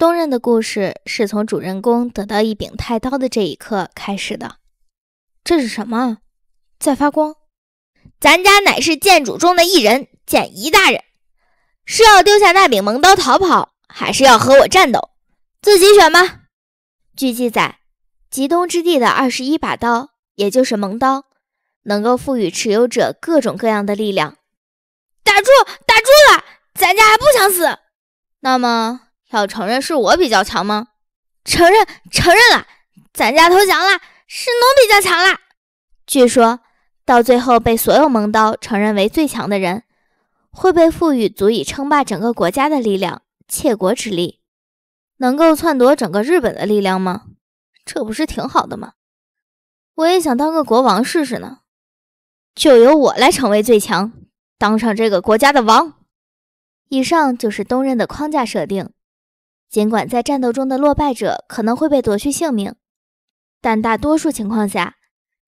东刃的故事是从主人公得到一柄太刀的这一刻开始的。这是什么，在发光？咱家乃是剑主中的一人，剑一大人，是要丢下那柄萌刀逃跑，还是要和我战斗？自己选吧。据记载，极东之地的二十一把刀，也就是萌刀，能够赋予持有者各种各样的力量。打住，打住了，咱家还不想死。那么。要承认是我比较强吗？承认承认了，咱家投降了，是奴比较强了。据说，到最后被所有蒙刀承认为最强的人，会被赋予足以称霸整个国家的力量——窃国之力。能够篡夺整个日本的力量吗？这不是挺好的吗？我也想当个国王试试呢。就由我来成为最强，当上这个国家的王。以上就是东刃的框架设定。尽管在战斗中的落败者可能会被夺去性命，但大多数情况下，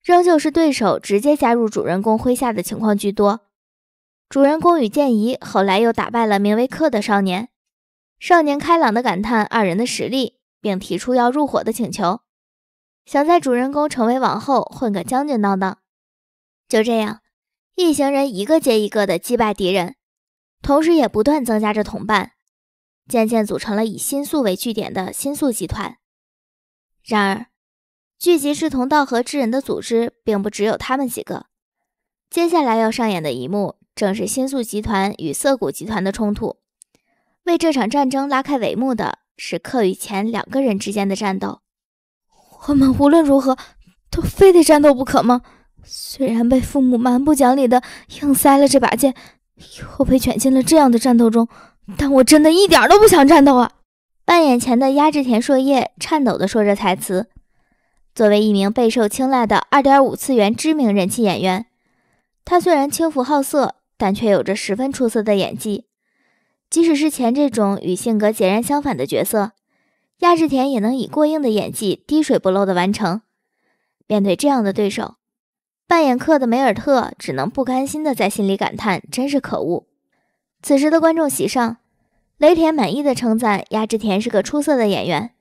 仍旧是对手直接加入主人公麾下的情况居多。主人公与剑仪后来又打败了名为克的少年，少年开朗地感叹二人的实力，并提出要入伙的请求，想在主人公成为王后混个将军当当。就这样，一行人一个接一个地击败敌人，同时也不断增加着同伴。渐渐组成了以新宿为据点的新宿集团。然而，聚集志同道合之人的组织并不只有他们几个。接下来要上演的一幕，正是新宿集团与涩谷集团的冲突。为这场战争拉开帷幕的是克与钱两个人之间的战斗。我们无论如何都非得战斗不可吗？虽然被父母蛮不讲理的硬塞了这把剑，又被卷进了这样的战斗中。但我真的一点都不想战斗啊！扮演前的压制田硕叶颤抖地说着台词。作为一名备受青睐的二点五次元知名人气演员，他虽然轻浮好色，但却有着十分出色的演技。即使是前这种与性格截然相反的角色，压志田也能以过硬的演技滴水不漏的完成。面对这样的对手，扮演客的梅尔特只能不甘心的在心里感叹：真是可恶！此时的观众席上，雷田满意的称赞压制田是个出色的演员，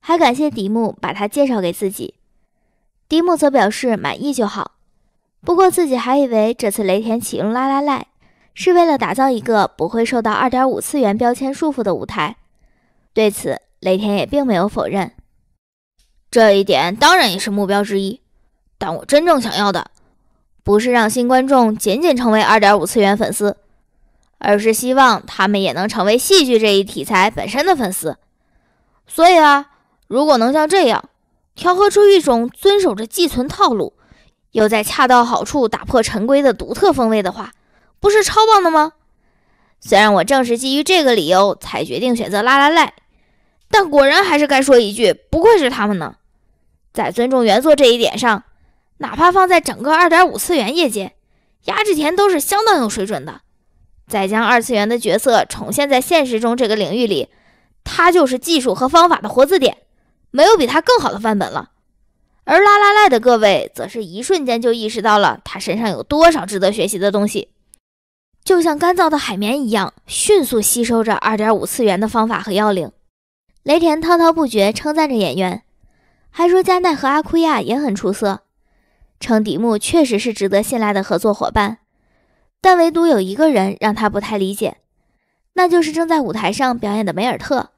还感谢迪木把他介绍给自己。迪木则表示满意就好，不过自己还以为这次雷田启用拉拉赖是为了打造一个不会受到二点五次元标签束缚的舞台，对此雷田也并没有否认。这一点当然也是目标之一，但我真正想要的，不是让新观众仅仅成为二点五次元粉丝。而是希望他们也能成为戏剧这一题材本身的粉丝。所以啊，如果能像这样调和出一种遵守着寄存套路，又在恰到好处打破陈规的独特风味的话，不是超棒的吗？虽然我正是基于这个理由才决定选择拉拉赖，但果然还是该说一句：不愧是他们呢！在尊重原作这一点上，哪怕放在整个二点五次元业界，压制田都是相当有水准的。再将二次元的角色重现在现实中这个领域里，他就是技术和方法的活字典，没有比他更好的范本了。而拉拉赖的各位则是一瞬间就意识到了他身上有多少值得学习的东西，就像干燥的海绵一样，迅速吸收着二点五次元的方法和要领。雷田滔滔不绝称赞着演员，还说加奈和阿库亚也很出色，称迪木确实是值得信赖的合作伙伴。但唯独有一个人让他不太理解，那就是正在舞台上表演的梅尔特。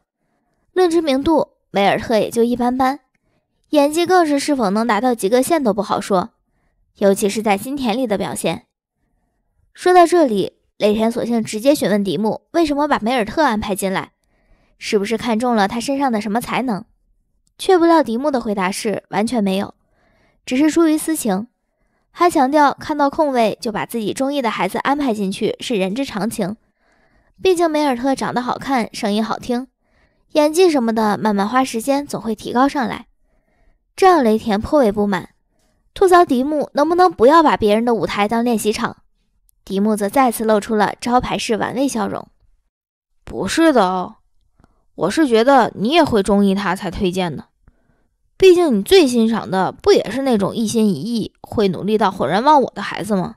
论知名度，梅尔特也就一般般，演技更是是否能达到及格线都不好说，尤其是在新田里的表现。说到这里，雷田索性直接询问迪木为什么把梅尔特安排进来，是不是看中了他身上的什么才能？却不料迪木的回答是完全没有，只是出于私情。还强调，看到空位就把自己中意的孩子安排进去是人之常情。毕竟梅尔特长得好看，声音好听，演技什么的慢慢花时间总会提高上来。这让雷田颇为不满，吐槽迪木能不能不要把别人的舞台当练习场。迪木则再次露出了招牌式玩味笑容：“不是的哦，我是觉得你也会中意他才推荐的。”毕竟，你最欣赏的不也是那种一心一意、会努力到浑然忘我的孩子吗？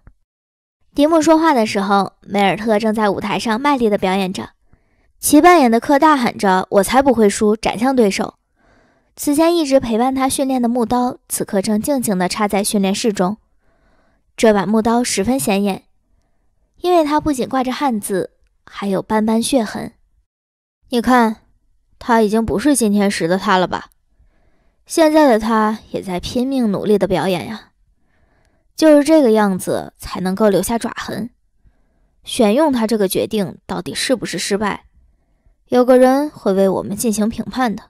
迪莫说话的时候，梅尔特正在舞台上卖力地表演着，其扮演的克大喊着：“我才不会输！”斩向对手，此前一直陪伴他训练的木刀，此刻正静静地插在训练室中。这把木刀十分显眼，因为它不仅挂着汉字，还有斑斑血痕。你看，他已经不是今天时的他了吧？现在的他也在拼命努力的表演呀，就是这个样子才能够留下爪痕。选用他这个决定到底是不是失败？有个人会为我们进行评判的，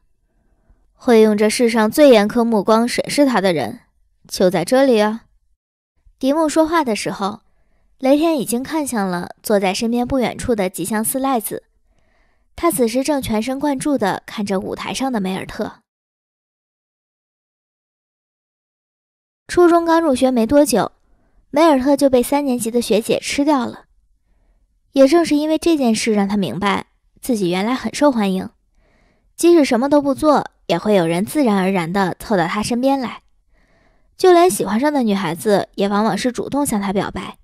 会用这世上最严苛目光审视他的人，就在这里啊。迪木说话的时候，雷天已经看向了坐在身边不远处的吉祥寺赖子，他此时正全神贯注地看着舞台上的梅尔特。初中刚入学没多久，梅尔特就被三年级的学姐吃掉了。也正是因为这件事，让他明白自己原来很受欢迎，即使什么都不做，也会有人自然而然地凑到他身边来。就连喜欢上的女孩子，也往往是主动向他表白。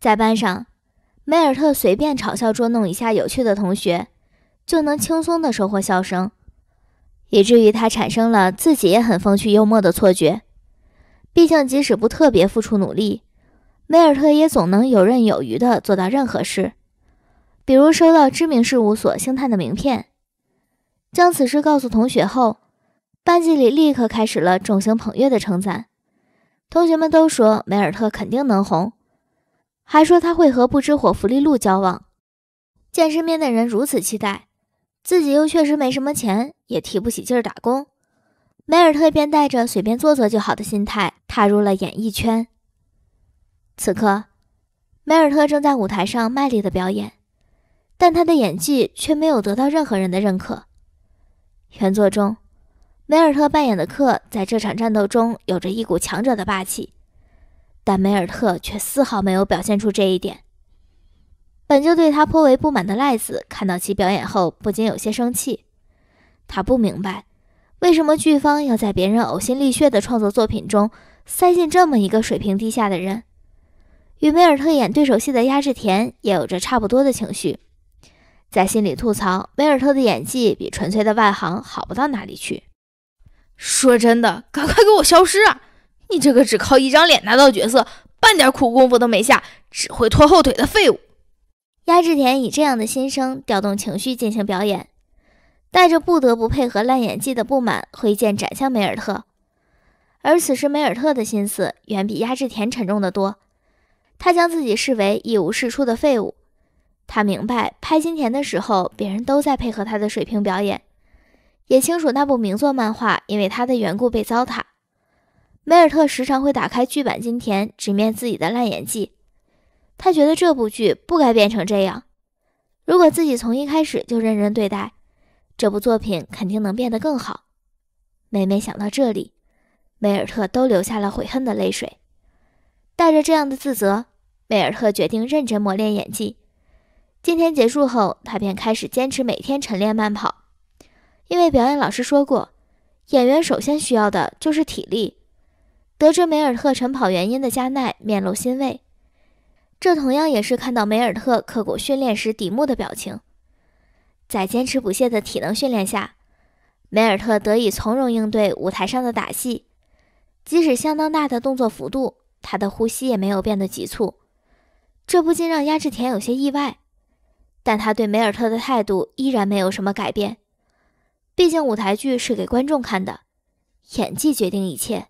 在班上，梅尔特随便嘲笑捉弄一下有趣的同学，就能轻松地收获笑声，以至于他产生了自己也很风趣幽默的错觉。毕竟，即使不特别付出努力，梅尔特也总能游刃有余地做到任何事。比如收到知名事务所星探的名片，将此事告诉同学后，班级里立刻开始了众星捧月的称赞。同学们都说梅尔特肯定能红，还说他会和不知火弗利露交往。见身边的人如此期待，自己又确实没什么钱，也提不起劲儿打工。梅尔特便带着“随便做做就好的”心态踏入了演艺圈。此刻，梅尔特正在舞台上卖力的表演，但他的演技却没有得到任何人的认可。原作中，梅尔特扮演的克在这场战斗中有着一股强者的霸气，但梅尔特却丝毫没有表现出这一点。本就对他颇为不满的赖子看到其表演后，不禁有些生气。他不明白。为什么剧方要在别人呕心沥血的创作作品中塞进这么一个水平低下的人？与梅尔特演对手戏的鸭志田也有着差不多的情绪，在心里吐槽梅尔特的演技比纯粹的外行好不到哪里去。说真的，赶快给我消失啊！你这个只靠一张脸拿到角色，半点苦功夫都没下，只会拖后腿的废物！鸭志田以这样的心声调动情绪进行表演。带着不得不配合烂演技的不满，挥剑斩向梅尔特。而此时梅尔特的心思远比压制田沉重的多。他将自己视为一无是处的废物。他明白拍金田的时候，别人都在配合他的水平表演，也清楚那部名作漫画因为他的缘故被糟蹋。梅尔特时常会打开剧版金田，直面自己的烂演技。他觉得这部剧不该变成这样。如果自己从一开始就认真对待。这部作品肯定能变得更好。每每想到这里，梅尔特都流下了悔恨的泪水。带着这样的自责，梅尔特决定认真磨练演技。今天结束后，他便开始坚持每天晨练慢跑。因为表演老师说过，演员首先需要的就是体力。得知梅尔特晨跑原因的加奈面露欣慰，这同样也是看到梅尔特刻苦训练时底目的表情。在坚持不懈的体能训练下，梅尔特得以从容应对舞台上的打戏，即使相当大的动作幅度，他的呼吸也没有变得急促。这不禁让鸭志田有些意外，但他对梅尔特的态度依然没有什么改变。毕竟舞台剧是给观众看的，演技决定一切。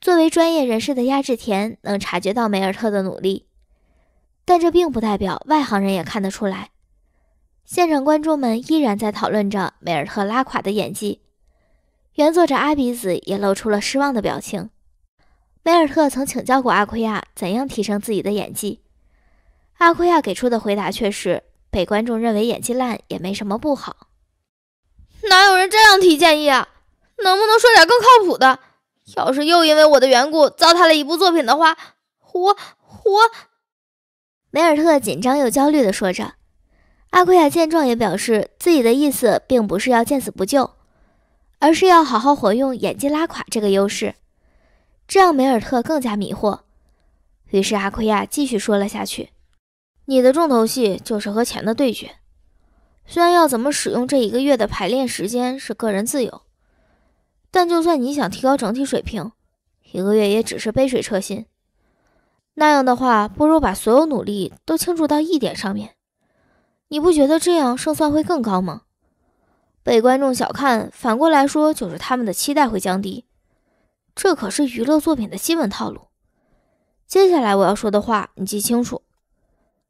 作为专业人士的鸭志田能察觉到梅尔特的努力，但这并不代表外行人也看得出来。现场观众们依然在讨论着梅尔特拉垮的演技，原作者阿比子也露出了失望的表情。梅尔特曾请教过阿奎亚怎样提升自己的演技，阿奎亚给出的回答却是被观众认为演技烂也没什么不好。哪有人这样提建议啊？能不能说点更靠谱的？要是又因为我的缘故糟蹋了一部作品的话，我我……梅尔特紧张又焦虑地说着。阿奎亚见状也表示，自己的意思并不是要见死不救，而是要好好活用演技拉垮这个优势，这让梅尔特更加迷惑。于是阿奎亚继续说了下去：“你的重头戏就是和钱的对决，虽然要怎么使用这一个月的排练时间是个人自由，但就算你想提高整体水平，一个月也只是杯水车薪。那样的话，不如把所有努力都倾注到一点上面。”你不觉得这样胜算会更高吗？被观众小看，反过来说就是他们的期待会降低。这可是娱乐作品的基本套路。接下来我要说的话，你记清楚。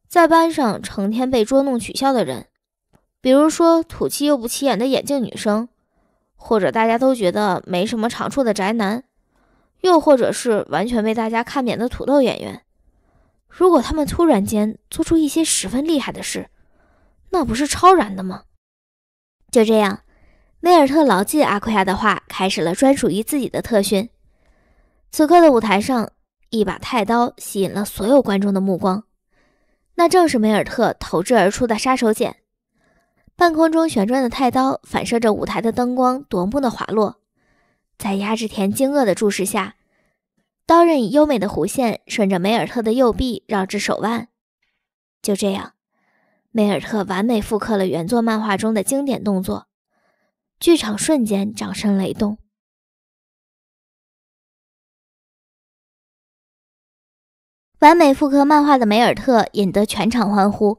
在班上成天被捉弄取笑的人，比如说土气又不起眼的眼镜女生，或者大家都觉得没什么长处的宅男，又或者是完全被大家看扁的土豆演员，如果他们突然间做出一些十分厉害的事，那不是超燃的吗？就这样，梅尔特牢记阿奎亚的话，开始了专属于自己的特训。此刻的舞台上，一把太刀吸引了所有观众的目光，那正是梅尔特投掷而出的杀手锏。半空中旋转的太刀反射着舞台的灯光，夺目的滑落，在鸭制田惊愕的注视下，刀刃以优美的弧线顺着梅尔特的右臂绕至手腕。就这样。梅尔特完美复刻了原作漫画中的经典动作，剧场瞬间掌声雷动。完美复刻漫画的梅尔特引得全场欢呼，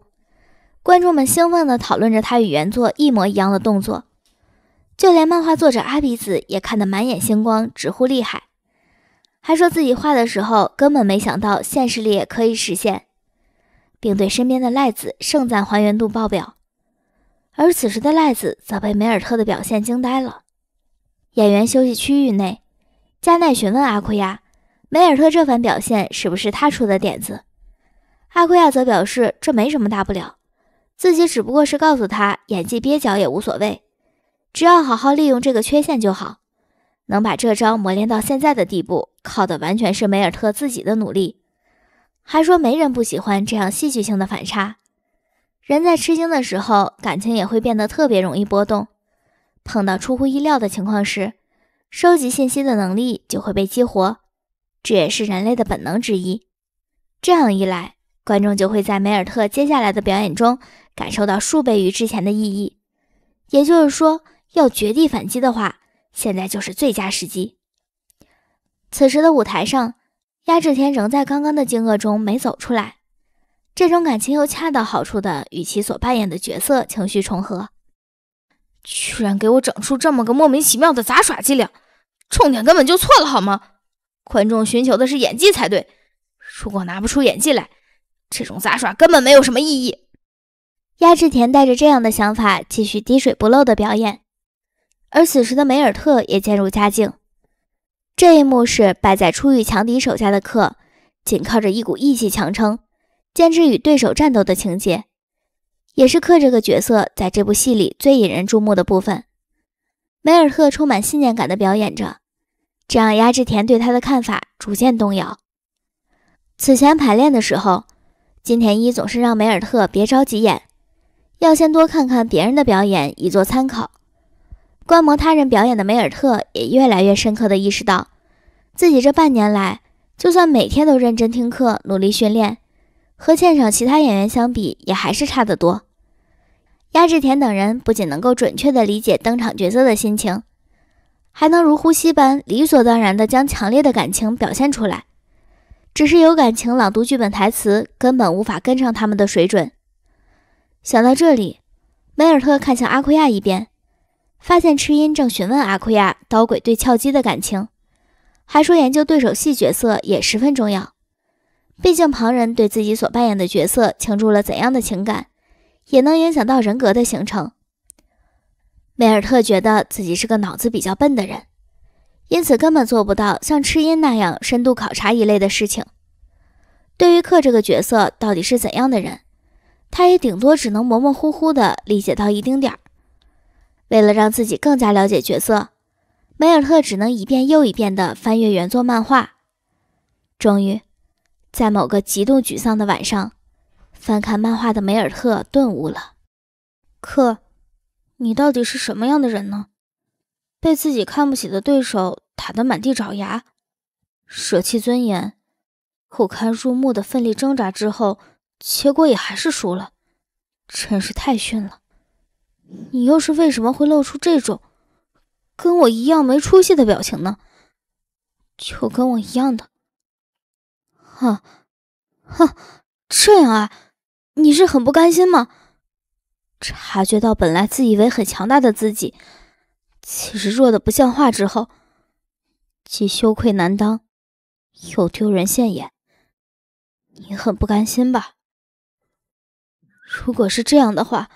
观众们兴奋地讨论着他与原作一模一样的动作，就连漫画作者阿比子也看得满眼星光，直呼厉害，还说自己画的时候根本没想到现实里也可以实现。并对身边的赖子盛赞还原度爆表，而此时的赖子则被梅尔特的表现惊呆了。演员休息区域内，加奈询问阿奎亚梅尔特这番表现是不是他出的点子，阿奎亚则表示这没什么大不了，自己只不过是告诉他演技蹩脚也无所谓，只要好好利用这个缺陷就好。能把这招磨练到现在的地步，靠的完全是梅尔特自己的努力。还说没人不喜欢这样戏剧性的反差。人在吃惊的时候，感情也会变得特别容易波动。碰到出乎意料的情况时，收集信息的能力就会被激活，这也是人类的本能之一。这样一来，观众就会在梅尔特接下来的表演中感受到数倍于之前的意义。也就是说，要绝地反击的话，现在就是最佳时机。此时的舞台上。压制田仍在刚刚的惊愕中没走出来，这种感情又恰到好处的与其所扮演的角色情绪重合，居然给我整出这么个莫名其妙的杂耍伎俩，重点根本就错了好吗？观众寻求的是演技才对，如果拿不出演技来，这种杂耍根本没有什么意义。压制田带着这样的想法继续滴水不漏的表演，而此时的梅尔特也渐入佳境。这一幕是摆在初遇强敌手下的克，仅靠着一股义气强撑，坚持与对手战斗的情节，也是克这个角色在这部戏里最引人注目的部分。梅尔特充满信念感的表演着，这让鸭制田对他的看法逐渐动摇。此前排练的时候，金田一总是让梅尔特别着急演，要先多看看别人的表演以作参考。观摩他人表演的梅尔特也越来越深刻地意识到，自己这半年来就算每天都认真听课、努力训练，和现场其他演员相比也还是差得多。鸭志田等人不仅能够准确地理解登场角色的心情，还能如呼吸般理所当然地将强烈的感情表现出来，只是有感情朗读剧本台词根本无法跟上他们的水准。想到这里，梅尔特看向阿奎亚一边。发现赤音正询问阿库亚刀鬼对翘姬的感情，还说研究对手戏角色也十分重要。毕竟旁人对自己所扮演的角色倾注了怎样的情感，也能影响到人格的形成。梅尔特觉得自己是个脑子比较笨的人，因此根本做不到像赤音那样深度考察一类的事情。对于克这个角色到底是怎样的人，他也顶多只能模模糊糊的理解到一丁点儿。为了让自己更加了解角色，梅尔特只能一遍又一遍地翻阅原作漫画。终于，在某个极度沮丧的晚上，翻看漫画的梅尔特顿悟了。可，你到底是什么样的人呢？被自己看不起的对手打得满地找牙，舍弃尊严、不堪入目的奋力挣扎之后，结果也还是输了，真是太逊了。你又是为什么会露出这种跟我一样没出息的表情呢？就跟我一样的，哼哼，这样啊，你是很不甘心吗？察觉到本来自以为很强大的自己，其实弱的不像话之后，既羞愧难当，又丢人现眼，你很不甘心吧？如果是这样的话。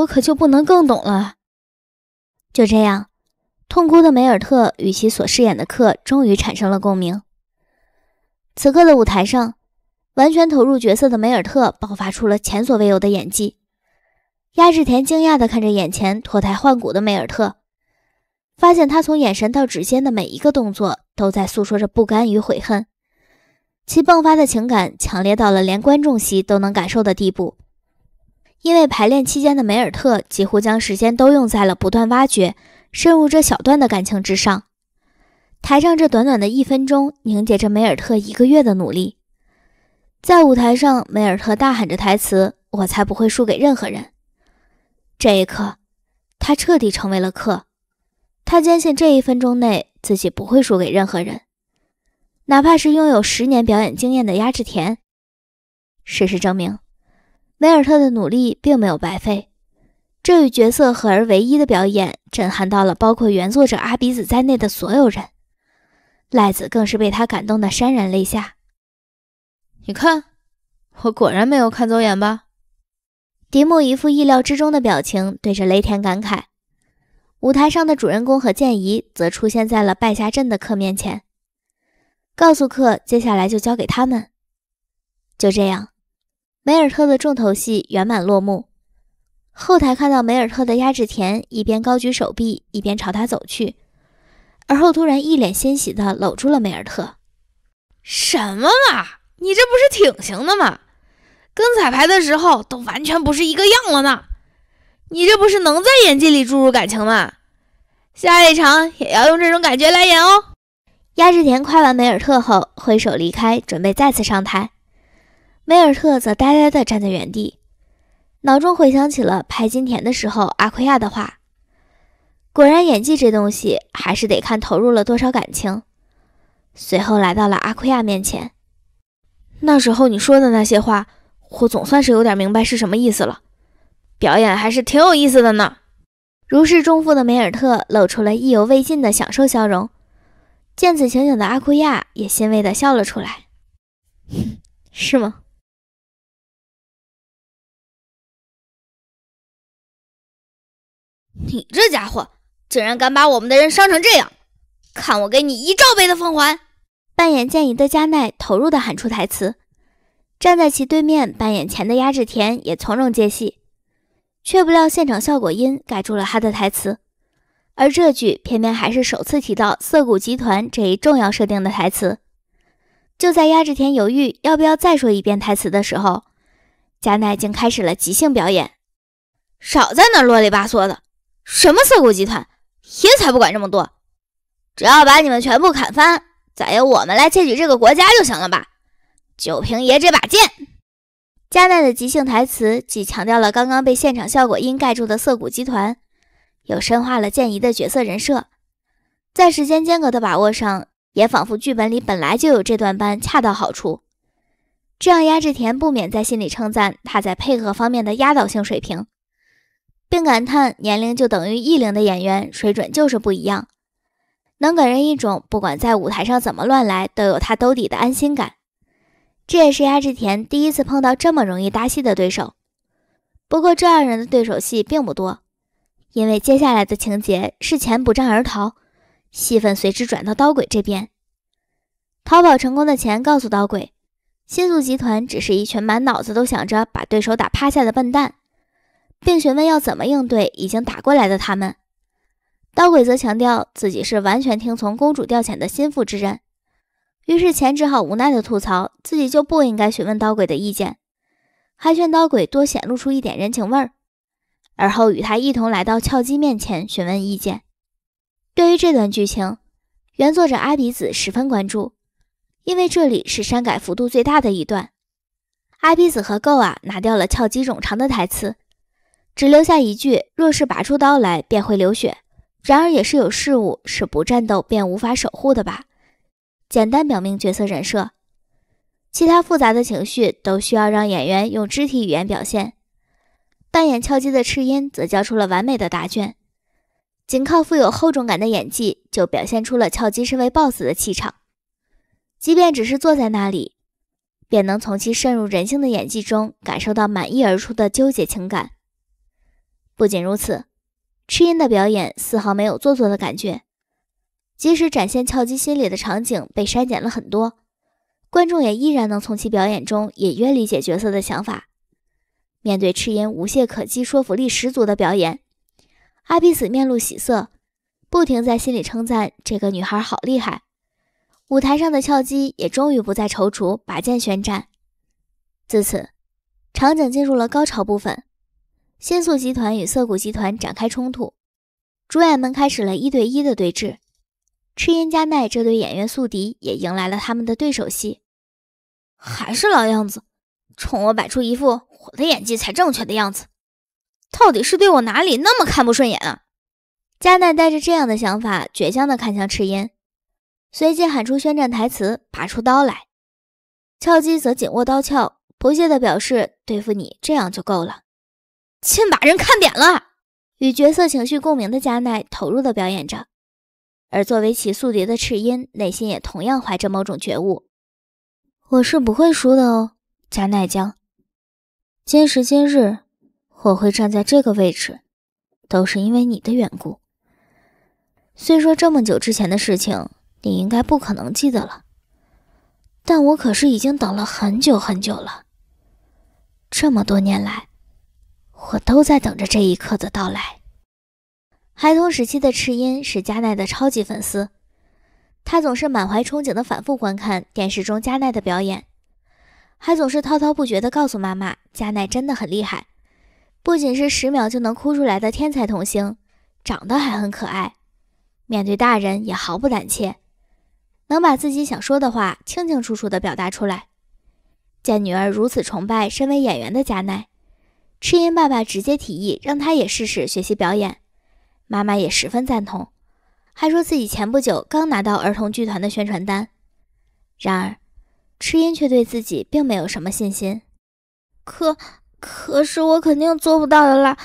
我可就不能更懂了。就这样，痛哭的梅尔特与其所饰演的克终于产生了共鸣。此刻的舞台上，完全投入角色的梅尔特爆发出了前所未有的演技。鸭志田惊讶地看着眼前脱胎换骨的梅尔特，发现他从眼神到指尖的每一个动作都在诉说着不甘与悔恨，其迸发的情感强烈到了连观众席都能感受的地步。因为排练期间的梅尔特几乎将时间都用在了不断挖掘、深入这小段的感情之上。台上这短短的一分钟凝结着梅尔特一个月的努力。在舞台上，梅尔特大喊着台词：“我才不会输给任何人！”这一刻，他彻底成为了克。他坚信这一分钟内自己不会输给任何人，哪怕是拥有十年表演经验的鸭志田。事实证明。维尔特的努力并没有白费，这与角色合而为一的表演震撼到了包括原作者阿鼻子在内的所有人。赖子更是被他感动得潸然泪下。你看，我果然没有看走眼吧？迪木一副意料之中的表情，对着雷田感慨。舞台上的主人公和剑仪则出现在了败下阵的克面前，告诉克接下来就交给他们。就这样。梅尔特的重头戏圆满落幕。后台看到梅尔特的压制田一边高举手臂，一边朝他走去，而后突然一脸欣喜地搂住了梅尔特：“什么嘛，你这不是挺行的吗？跟彩排的时候都完全不是一个样了呢。你这不是能在演技里注入感情吗？下一场也要用这种感觉来演哦。”压制田夸完梅尔特后，挥手离开，准备再次上台。梅尔特则呆呆地站在原地，脑中回想起了拍金田的时候阿奎亚的话，果然演技这东西还是得看投入了多少感情。随后来到了阿奎亚面前，那时候你说的那些话，我总算是有点明白是什么意思了。表演还是挺有意思的呢。如释重负的梅尔特露出了意犹未尽的享受笑容，见此情景的阿奎亚也欣慰地笑了出来。是吗？你这家伙竟然敢把我们的人伤成这样！看我给你一兆倍的奉还！扮演剑一的加奈投入地喊出台词，站在其对面扮演前的压制田也从容接戏，却不料现场效果音盖住了他的台词，而这句偏偏还是首次提到涩谷集团这一重要设定的台词。就在压制田犹豫要不要再说一遍台词的时候，加奈竟开始了即兴表演，少在那啰里吧嗦的！什么涩谷集团，爷才不管这么多，只要把你们全部砍翻，再由我们来窃取这个国家就行了吧？就凭爷这把剑！加奈的即兴台词既强调了刚刚被现场效果音盖住的涩谷集团，又深化了剑仪的角色人设，在时间间隔的把握上也仿佛剧本里本来就有这段般恰到好处。这让鸭志田不免在心里称赞他在配合方面的压倒性水平。并感叹：“年龄就等于艺龄的演员，水准就是不一样，能给人一种不管在舞台上怎么乱来，都有他兜底的安心感。”这也是鸭志田第一次碰到这么容易搭戏的对手。不过，这二人的对手戏并不多，因为接下来的情节是钱不战而逃，戏份随之转到刀鬼这边。逃跑成功的钱告诉刀鬼：“新宿集团只是一群满脑子都想着把对手打趴下的笨蛋。”并询问要怎么应对已经打过来的他们，刀鬼则强调自己是完全听从公主调遣的心腹之人。于是钱只好无奈的吐槽自己就不应该询问刀鬼的意见，还劝刀鬼多显露出一点人情味儿。而后与他一同来到俏姬面前询问意见。对于这段剧情，原作者阿鼻子十分关注，因为这里是删改幅度最大的一段。阿鼻子和 Go 啊拿掉了俏姬冗长的台词。只留下一句：“若是拔出刀来，便会流血。”然而，也是有事物是不战斗便无法守护的吧？简单表明角色人设，其他复杂的情绪都需要让演员用肢体语言表现。扮演敲击的赤音则交出了完美的答卷，仅靠富有厚重感的演技就表现出了敲击身为 BOSS 的气场。即便只是坐在那里，便能从其渗入人性的演技中感受到满意而出的纠结情感。不仅如此，赤音的表演丝毫没有做作的感觉，即使展现鞘姬心里的场景被删减了很多，观众也依然能从其表演中隐约理解角色的想法。面对赤音无懈可击、说服力十足的表演，阿碧子面露喜色，不停在心里称赞这个女孩好厉害。舞台上的翘姬也终于不再踌躇，拔剑宣战。自此，场景进入了高潮部分。新宿集团与涩谷集团展开冲突，主演们开始了一对一的对峙。赤音加奈这对演员宿敌也迎来了他们的对手戏。还是老样子，冲我摆出一副我的演技才正确的样子。到底是对我哪里那么看不顺眼啊？加奈带着这样的想法，倔强地看向赤音，随即喊出宣战台词，拔出刀来。敲击则紧握刀鞘，不屑地表示对付你这样就够了。尽把人看扁了。与角色情绪共鸣的加奈投入地表演着，而作为其宿敌的赤音内心也同样怀着某种觉悟。我是不会输的哦，加奈江。今时今日，我会站在这个位置，都是因为你的缘故。虽说这么久之前的事情，你应该不可能记得了，但我可是已经等了很久很久了。这么多年来。我都在等着这一刻的到来。孩童时期的赤音是加奈的超级粉丝，她总是满怀憧憬地反复观看电视中加奈的表演，还总是滔滔不绝地告诉妈妈：“加奈真的很厉害，不仅是十秒就能哭出来的天才童星，长得还很可爱，面对大人也毫不胆怯，能把自己想说的话清清楚楚地表达出来。”见女儿如此崇拜身为演员的加奈。赤音爸爸直接提议让他也试试学习表演，妈妈也十分赞同，还说自己前不久刚拿到儿童剧团的宣传单。然而，赤音却对自己并没有什么信心。可，可是我肯定做不到的啦！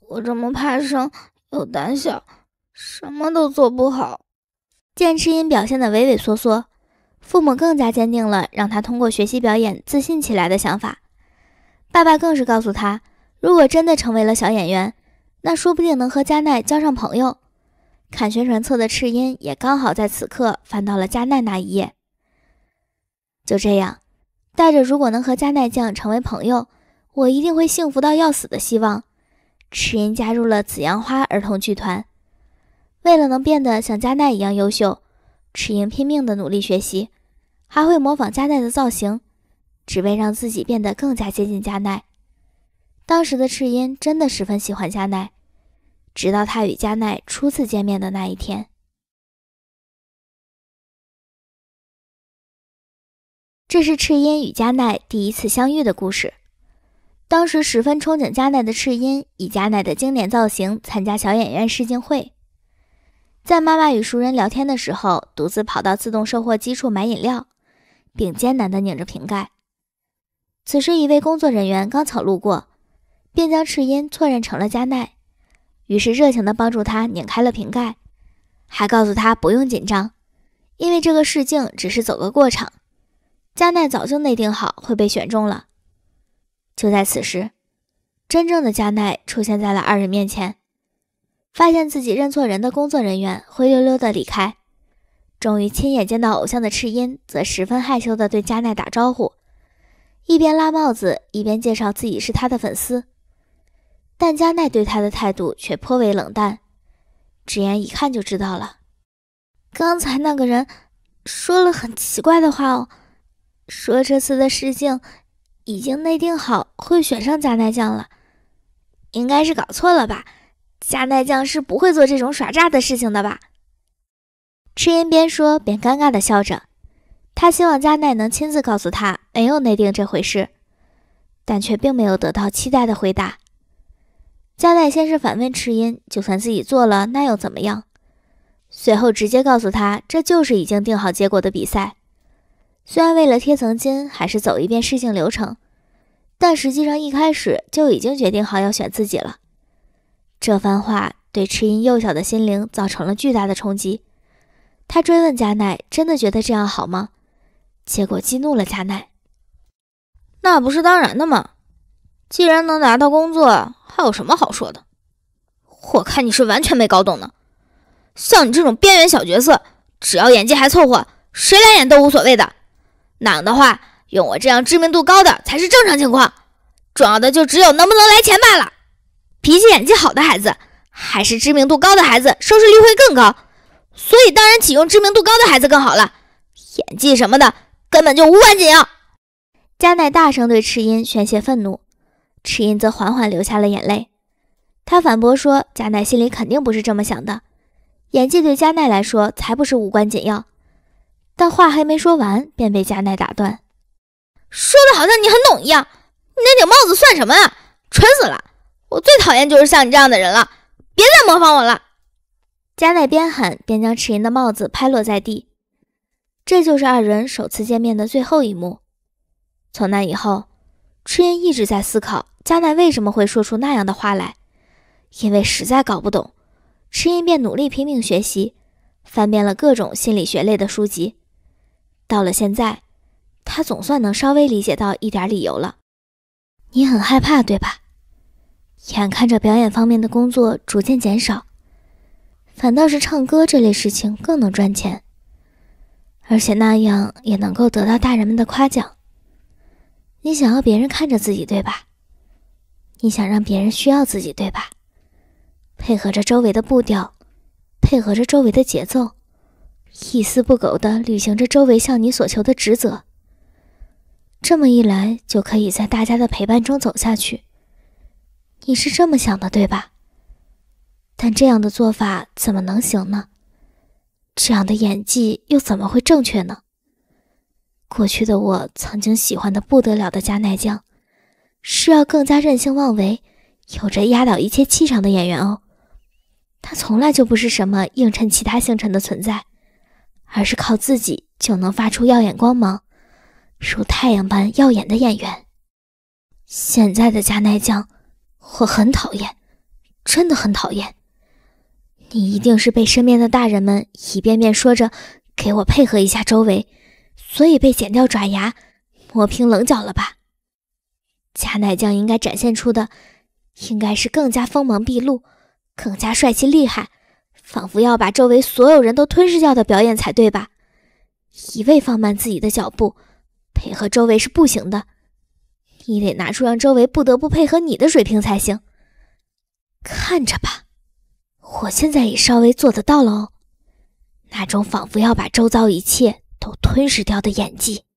我这么怕生又胆小，什么都做不好。见赤音表现得畏畏缩缩，父母更加坚定了让他通过学习表演自信起来的想法。爸爸更是告诉他，如果真的成为了小演员，那说不定能和加奈交上朋友。看宣传册的赤音也刚好在此刻翻到了加奈那一页。就这样，带着“如果能和加奈酱成为朋友，我一定会幸福到要死”的希望，赤音加入了紫阳花儿童剧团。为了能变得像加奈一样优秀，赤音拼命的努力学习，还会模仿加奈的造型。只为让自己变得更加接近加奈。当时的赤音真的十分喜欢加奈，直到他与加奈初次见面的那一天。这是赤音与加奈第一次相遇的故事。当时十分憧憬加奈的赤音，以加奈的经典造型参加小演员试镜会，在妈妈与熟人聊天的时候，独自跑到自动售货机处买饮料，并艰难地拧着瓶盖。此时，一位工作人员刚巧路过，便将赤音错认成了加奈，于是热情地帮助他拧开了瓶盖，还告诉他不用紧张，因为这个试镜只是走个过场，加奈早就内定好会被选中了。就在此时，真正的加奈出现在了二人面前，发现自己认错人的工作人员灰溜溜地离开，终于亲眼见到偶像的赤音则十分害羞地对加奈打招呼。一边拉帽子，一边介绍自己是他的粉丝，但加奈对他的态度却颇为冷淡。直言一看就知道了，刚才那个人说了很奇怪的话哦，说这次的试镜已经内定好会选上加奈酱了，应该是搞错了吧？加奈酱是不会做这种耍诈的事情的吧？赤岩边说边尴尬的笑着，他希望加奈能亲自告诉他。没有内定这回事，但却并没有得到期待的回答。加奈先是反问赤音：“就算自己做了，那又怎么样？”随后直接告诉他：“这就是已经定好结果的比赛。虽然为了贴层金还是走一遍事情流程，但实际上一开始就已经决定好要选自己了。”这番话对赤音幼小的心灵造成了巨大的冲击。他追问加奈：“真的觉得这样好吗？”结果激怒了加奈。那不是当然的吗？既然能拿到工作，还有什么好说的？我看你是完全没搞懂呢。像你这种边缘小角色，只要演技还凑合，谁来演都无所谓的。那样的话，用我这样知名度高的才是正常情况。重要的就只有能不能来钱罢了。脾气演技好的孩子，还是知名度高的孩子，收视率会更高。所以当然启用知名度高的孩子更好了。演技什么的根本就无关紧要。加奈大声对赤音宣泄愤怒，赤音则缓缓流下了眼泪。他反驳说：“加奈心里肯定不是这么想的，演技对加奈来说才不是无关紧要。”但话还没说完，便被加奈打断：“说的好像你很懂一样，你那顶帽子算什么啊？蠢死了！我最讨厌就是像你这样的人了，别再模仿我了！”加奈边喊边将赤音的帽子拍落在地。这就是二人首次见面的最后一幕。从那以后，赤音一直在思考迦奈为什么会说出那样的话来。因为实在搞不懂，赤音便努力拼命学习，翻遍了各种心理学类的书籍。到了现在，他总算能稍微理解到一点理由了。你很害怕，对吧？眼看着表演方面的工作逐渐减少，反倒是唱歌这类事情更能赚钱，而且那样也能够得到大人们的夸奖。你想要别人看着自己，对吧？你想让别人需要自己，对吧？配合着周围的步调，配合着周围的节奏，一丝不苟地履行着周围向你所求的职责。这么一来，就可以在大家的陪伴中走下去。你是这么想的，对吧？但这样的做法怎么能行呢？这样的演技又怎么会正确呢？过去的我曾经喜欢的不得了的加奈酱，是要更加任性妄为，有着压倒一切气场的演员哦。他从来就不是什么映衬其他星辰的存在，而是靠自己就能发出耀眼光芒，如太阳般耀眼的演员。现在的加奈酱，我很讨厌，真的很讨厌。你一定是被身边的大人们一遍遍说着，给我配合一下周围。所以被剪掉爪牙，磨平棱角了吧？加乃酱应该展现出的，应该是更加锋芒毕露，更加帅气厉害，仿佛要把周围所有人都吞噬掉的表演才对吧？一味放慢自己的脚步，配合周围是不行的，你得拿出让周围不得不配合你的水平才行。看着吧，我现在也稍微做得到了哦，那种仿佛要把周遭一切。都吞噬掉的演技。